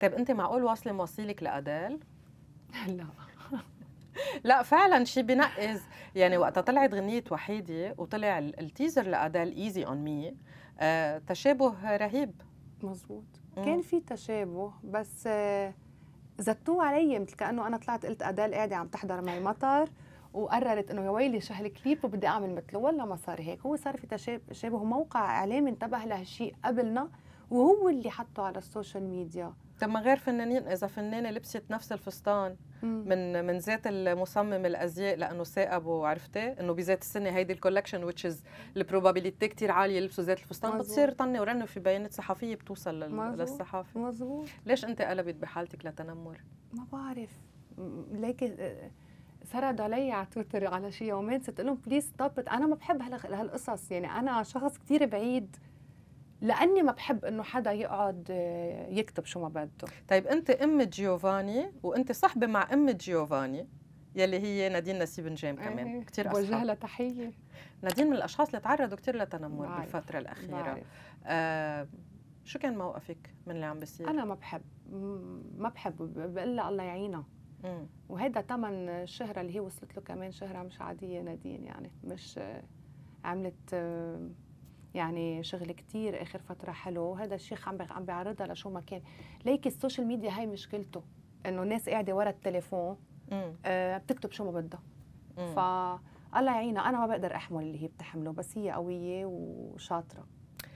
طيب انت معقول واصله مواصيلك لادال؟ لا لا فعلا شي بنقز يعني وقتها طلعت غنية وحيدة وطلع التيزر لأدال ايزي اون مي تشابه رهيب مزبوط مم. كان في تشابه بس آه، زتوه علي مثل كانه انا طلعت قلت ادال قاعده عم تحضر معي مطر وقررت انه يا ويلي شو هالكليب وبدي اعمل مثله ولا ما صار هيك هو صار في تشابه موقع اعلامي انتبه لهالشيء قبلنا وهو اللي حطه على السوشيال ميديا طب ما غير فنانين اذا فنانه لبست نفس الفستان من من ذات المصمم الازياء لانه ثاقبه عرفتي انه بذات السنه هيدي الكولكشن وتش از البروبابيليتي كثير عاليه يلبسوا ذات الفستان مزبوط. بتصير طنه ورنه في بيانات صحفيه بتوصل مزبوط. للصحافه مزبوط ليش انت قلبت بحالتك لتنمر؟ ما بعرف ليك سرد علي على تويتر على شي يومين صرت لهم بليز ستوب انا ما بحب هالقصص يعني انا شخص كثير بعيد لاني ما بحب انه حدا يقعد آه، يكتب شو ما بده طيب انت ام جيوفاني وانت صحبه مع ام جيوفاني يلي هي نادين نسيب نجام كمان ايه. كثير بوجه لها تحيه نادين من الاشخاص اللي تعرضوا كثير لتنمر بعرف. بالفتره الاخيره بعرف. آه شو كان موقفك من اللي عم بيصير انا ما بحب ما بحب بقول لها الله يعينها وهذا ثمن الشهره اللي هي وصلت له كمان شهره مش عاديه نادين يعني مش آه، عملت آه، يعني شغل كتير اخر فتره حلو وهذا الشيخ عم عم بيعرضها لشو ما كان ليك السوشيال ميديا هاي مشكلته انه الناس قاعده ورا التليفون آه بتكتب شو ما بدها ف الله يعينها انا ما بقدر احمل اللي هي بتحمله بس هي قويه وشاطره